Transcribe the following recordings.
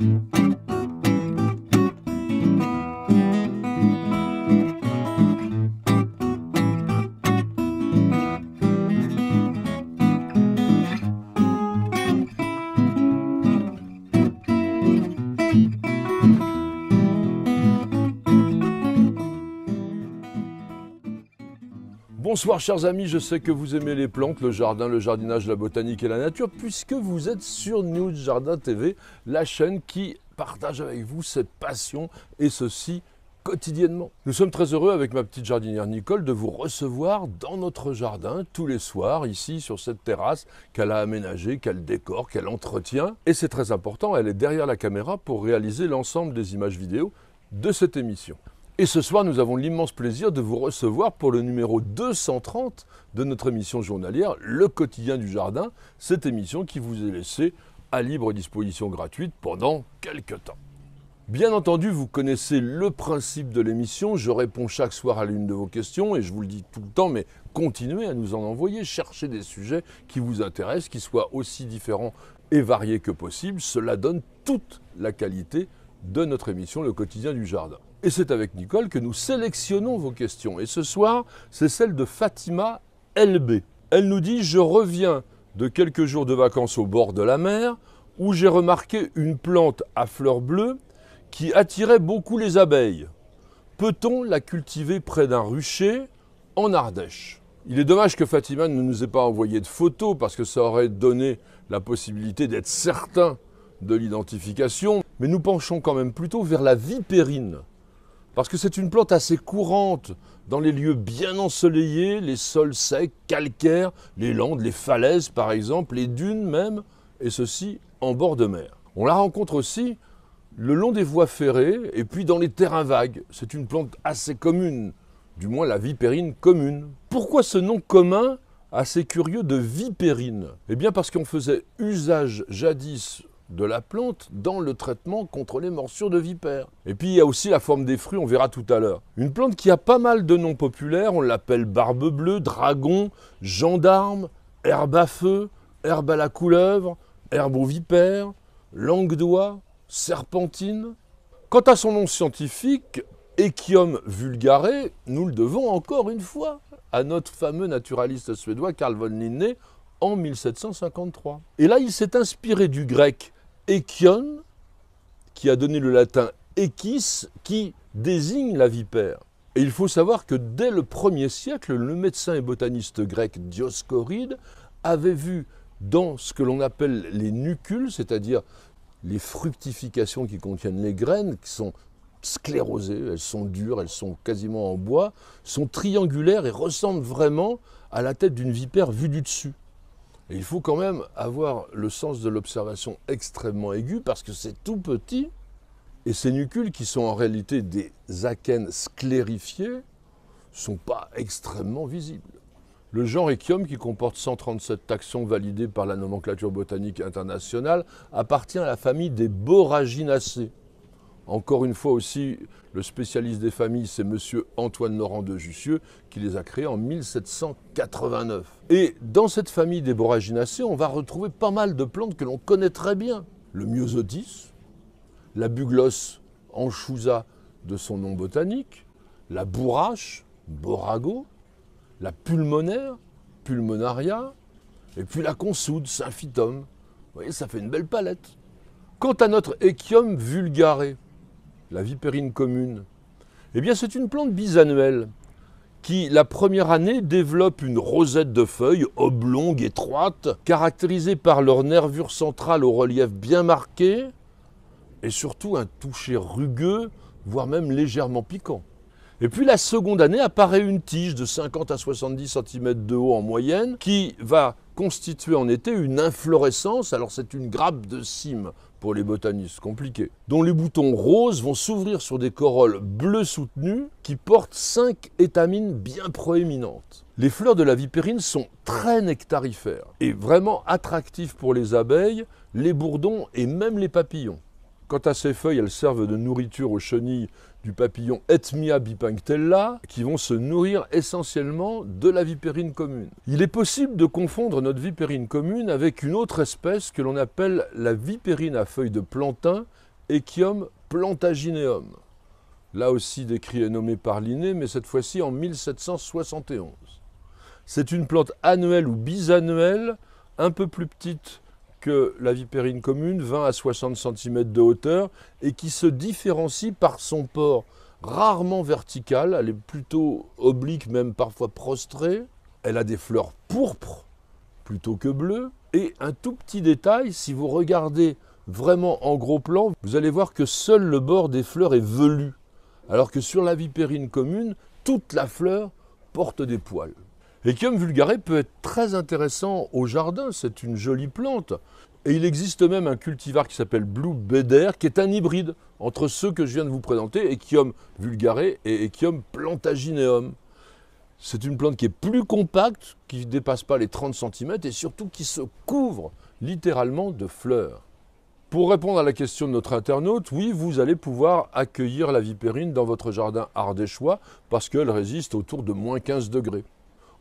Mm-hmm. Bonsoir chers amis, je sais que vous aimez les plantes, le jardin, le jardinage, la botanique et la nature, puisque vous êtes sur News Jardin TV, la chaîne qui partage avec vous cette passion et ceci quotidiennement. Nous sommes très heureux avec ma petite jardinière Nicole de vous recevoir dans notre jardin tous les soirs, ici sur cette terrasse qu'elle a aménagée, qu'elle décore, qu'elle entretient. Et c'est très important, elle est derrière la caméra pour réaliser l'ensemble des images vidéo de cette émission. Et ce soir, nous avons l'immense plaisir de vous recevoir pour le numéro 230 de notre émission journalière, Le quotidien du jardin, cette émission qui vous est laissée à libre disposition gratuite pendant quelques temps. Bien entendu, vous connaissez le principe de l'émission. Je réponds chaque soir à l'une de vos questions et je vous le dis tout le temps, mais continuez à nous en envoyer. Cherchez des sujets qui vous intéressent, qui soient aussi différents et variés que possible. Cela donne toute la qualité de notre émission Le quotidien du jardin. Et c'est avec Nicole que nous sélectionnons vos questions. Et ce soir, c'est celle de Fatima LB. Elle nous dit Je reviens de quelques jours de vacances au bord de la mer où j'ai remarqué une plante à fleurs bleues qui attirait beaucoup les abeilles. Peut-on la cultiver près d'un rucher en Ardèche Il est dommage que Fatima ne nous ait pas envoyé de photos parce que ça aurait donné la possibilité d'être certain de l'identification, mais nous penchons quand même plutôt vers la vipérine, parce que c'est une plante assez courante dans les lieux bien ensoleillés, les sols secs, calcaires, les landes, les falaises par exemple, les dunes même, et ceci en bord de mer. On la rencontre aussi le long des voies ferrées et puis dans les terrains vagues. C'est une plante assez commune, du moins la vipérine commune. Pourquoi ce nom commun assez curieux de vipérine Eh bien parce qu'on faisait usage jadis de la plante dans le traitement contre les morsures de vipères. Et puis il y a aussi la forme des fruits, on verra tout à l'heure. Une plante qui a pas mal de noms populaires, on l'appelle barbe bleue, dragon, gendarme, herbe à feu, herbe à la couleuvre, herbe aux vipères, langue d'oie, serpentine. Quant à son nom scientifique, Echium vulgare, nous le devons encore une fois à notre fameux naturaliste suédois Carl von Linné en 1753. Et là, il s'est inspiré du grec Echion, qui a donné le latin equis, qui désigne la vipère. Et il faut savoir que dès le 1er siècle, le médecin et botaniste grec Dioscoride avait vu dans ce que l'on appelle les nucules, c'est-à-dire les fructifications qui contiennent les graines, qui sont sclérosées, elles sont dures, elles sont quasiment en bois, sont triangulaires et ressemblent vraiment à la tête d'une vipère vue du dessus il faut quand même avoir le sens de l'observation extrêmement aigu parce que c'est tout petit et ces nucules qui sont en réalité des akènes sclérifiés sont pas extrêmement visibles. Le genre Echium, qui comporte 137 taxons validés par la nomenclature botanique internationale, appartient à la famille des Boraginacées. Encore une fois aussi, le spécialiste des familles, c'est M. Antoine Laurent de Jussieu, qui les a créés en 1789. Et dans cette famille des Boraginacées, on va retrouver pas mal de plantes que l'on connaît très bien. Le myosotis, la bugloss anchusa de son nom botanique, la bourrache, borago, la pulmonaire, pulmonaria, et puis la consoude, symphytum. Vous voyez, ça fait une belle palette. Quant à notre Echium vulgare, la vipérine commune, eh bien c'est une plante bisannuelle qui, la première année, développe une rosette de feuilles oblongues, étroites, caractérisées par leur nervure centrale au relief bien marqué et surtout un toucher rugueux, voire même légèrement piquant. Et puis la seconde année apparaît une tige de 50 à 70 cm de haut en moyenne qui va constitue en été une inflorescence, alors c'est une grappe de cime pour les botanistes, compliqué, dont les boutons roses vont s'ouvrir sur des corolles bleues soutenues qui portent cinq étamines bien proéminentes. Les fleurs de la vipérine sont très nectarifères et vraiment attractives pour les abeilles, les bourdons et même les papillons. Quant à ces feuilles, elles servent de nourriture aux chenilles du papillon Etmia bipunctella, qui vont se nourrir essentiellement de la vipérine commune. Il est possible de confondre notre vipérine commune avec une autre espèce que l'on appelle la vipérine à feuilles de plantain, Echium plantagineum. Là aussi décrit et nommé par Linné, mais cette fois-ci en 1771. C'est une plante annuelle ou bisannuelle, un peu plus petite que la vipérine commune, 20 à 60 cm de hauteur, et qui se différencie par son port rarement vertical. elle est plutôt oblique, même parfois prostrée. Elle a des fleurs pourpres plutôt que bleues. Et un tout petit détail, si vous regardez vraiment en gros plan, vous allez voir que seul le bord des fleurs est velu, alors que sur la vipérine commune, toute la fleur porte des poils. Echium vulgare peut être très intéressant au jardin, c'est une jolie plante. Et il existe même un cultivar qui s'appelle Blue Beder, qui est un hybride entre ceux que je viens de vous présenter, Echium vulgare et Echium plantagineum. C'est une plante qui est plus compacte, qui ne dépasse pas les 30 cm et surtout qui se couvre littéralement de fleurs. Pour répondre à la question de notre internaute, oui, vous allez pouvoir accueillir la vipérine dans votre jardin ardéchois parce qu'elle résiste autour de moins 15 degrés.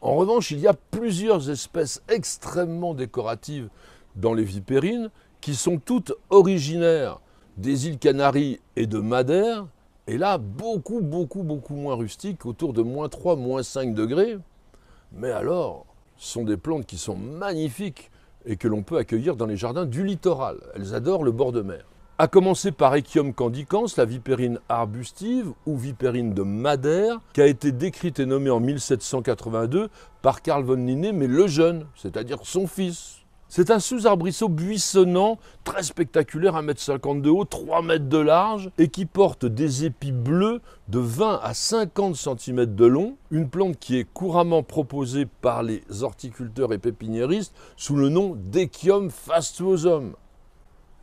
En revanche, il y a plusieurs espèces extrêmement décoratives dans les vipérines qui sont toutes originaires des îles Canaries et de Madère, et là, beaucoup, beaucoup, beaucoup moins rustiques, autour de moins 3, moins 5 degrés. Mais alors, ce sont des plantes qui sont magnifiques et que l'on peut accueillir dans les jardins du littoral. Elles adorent le bord de mer. À commencer par Echium candicans, la vipérine arbustive ou vipérine de Madère, qui a été décrite et nommée en 1782 par Carl von Linné, mais le jeune, c'est-à-dire son fils. C'est un sous-arbrisseau buissonnant, très spectaculaire, 1m50 de haut, 3 m de large, et qui porte des épis bleus de 20 à 50 cm de long, une plante qui est couramment proposée par les horticulteurs et pépiniéristes sous le nom d'Echium fastuosum.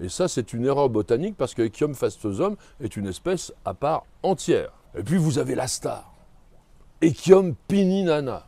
Et ça, c'est une erreur botanique parce que Echium fastosum est une espèce à part entière. Et puis vous avez la star, Echium pininana,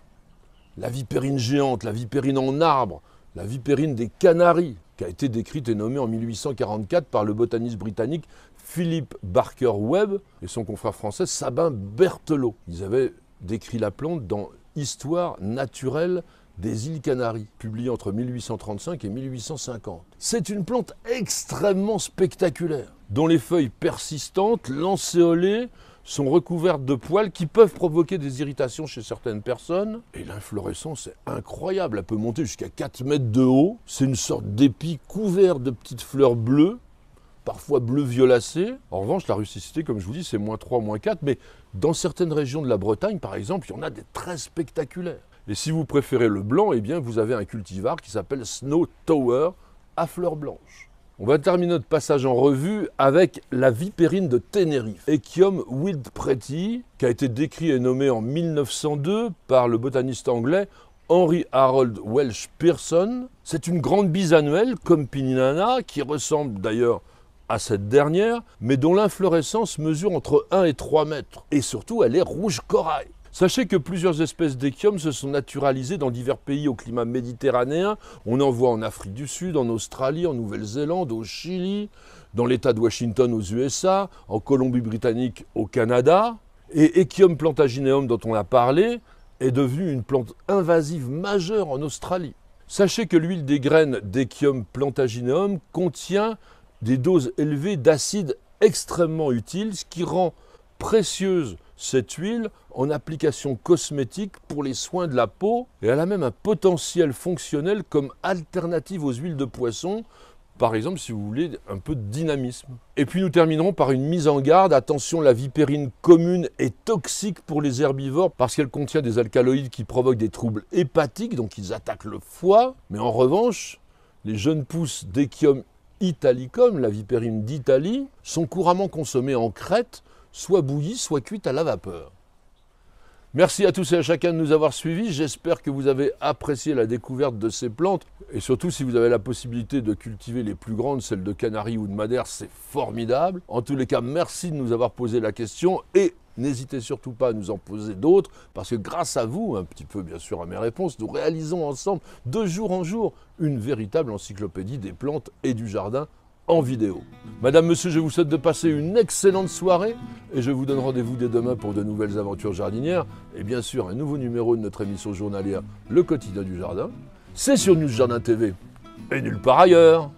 la vipérine géante, la vipérine en arbre, la vipérine des Canaries, qui a été décrite et nommée en 1844 par le botaniste britannique Philip Barker Webb et son confrère français Sabin Berthelot. Ils avaient décrit la plante dans Histoire naturelle des îles Canaries, publié entre 1835 et 1850. C'est une plante extrêmement spectaculaire, dont les feuilles persistantes, lancéolées, sont recouvertes de poils qui peuvent provoquer des irritations chez certaines personnes. Et l'inflorescence est incroyable, elle peut monter jusqu'à 4 mètres de haut. C'est une sorte d'épi couvert de petites fleurs bleues, parfois bleu violacé. En revanche, la rusticité, comme je vous dis, c'est moins 3, moins 4, mais dans certaines régions de la Bretagne, par exemple, il y en a des très spectaculaires. Et si vous préférez le blanc, eh bien vous avez un cultivar qui s'appelle Snow Tower à fleurs blanches. On va terminer notre passage en revue avec la vipérine de Tenerife, Echium Pretty qui a été décrit et nommé en 1902 par le botaniste anglais Henry Harold Welsh Pearson. C'est une grande bisannuelle comme Pininana, qui ressemble d'ailleurs à cette dernière, mais dont l'inflorescence mesure entre 1 et 3 mètres. Et surtout, elle est rouge corail. Sachez que plusieurs espèces d'echium se sont naturalisées dans divers pays au climat méditerranéen. On en voit en Afrique du Sud, en Australie, en Nouvelle-Zélande, au Chili, dans l'État de Washington aux USA, en Colombie-Britannique au Canada. Et Echium plantagineum dont on a parlé est devenu une plante invasive majeure en Australie. Sachez que l'huile des graines d'Echium plantagineum contient des doses élevées d'acides extrêmement utiles, ce qui rend précieuse cette huile en application cosmétique pour les soins de la peau et elle a même un potentiel fonctionnel comme alternative aux huiles de poisson, par exemple si vous voulez un peu de dynamisme. Et puis nous terminerons par une mise en garde, attention la vipérine commune est toxique pour les herbivores parce qu'elle contient des alcaloïdes qui provoquent des troubles hépatiques, donc ils attaquent le foie, mais en revanche, les jeunes pousses d'Echium italicum, la vipérine d'Italie, sont couramment consommées en Crète soit bouillie, soit cuite à la vapeur. Merci à tous et à chacun de nous avoir suivis. J'espère que vous avez apprécié la découverte de ces plantes. Et surtout, si vous avez la possibilité de cultiver les plus grandes, celles de Canaries ou de Madère, c'est formidable. En tous les cas, merci de nous avoir posé la question et n'hésitez surtout pas à nous en poser d'autres parce que grâce à vous, un petit peu bien sûr à mes réponses, nous réalisons ensemble de jour en jour une véritable encyclopédie des plantes et du jardin en vidéo. Madame, monsieur, je vous souhaite de passer une excellente soirée et je vous donne rendez-vous dès demain pour de nouvelles aventures jardinières et bien sûr un nouveau numéro de notre émission journalière Le quotidien du jardin. C'est sur News Jardin TV et nulle part ailleurs.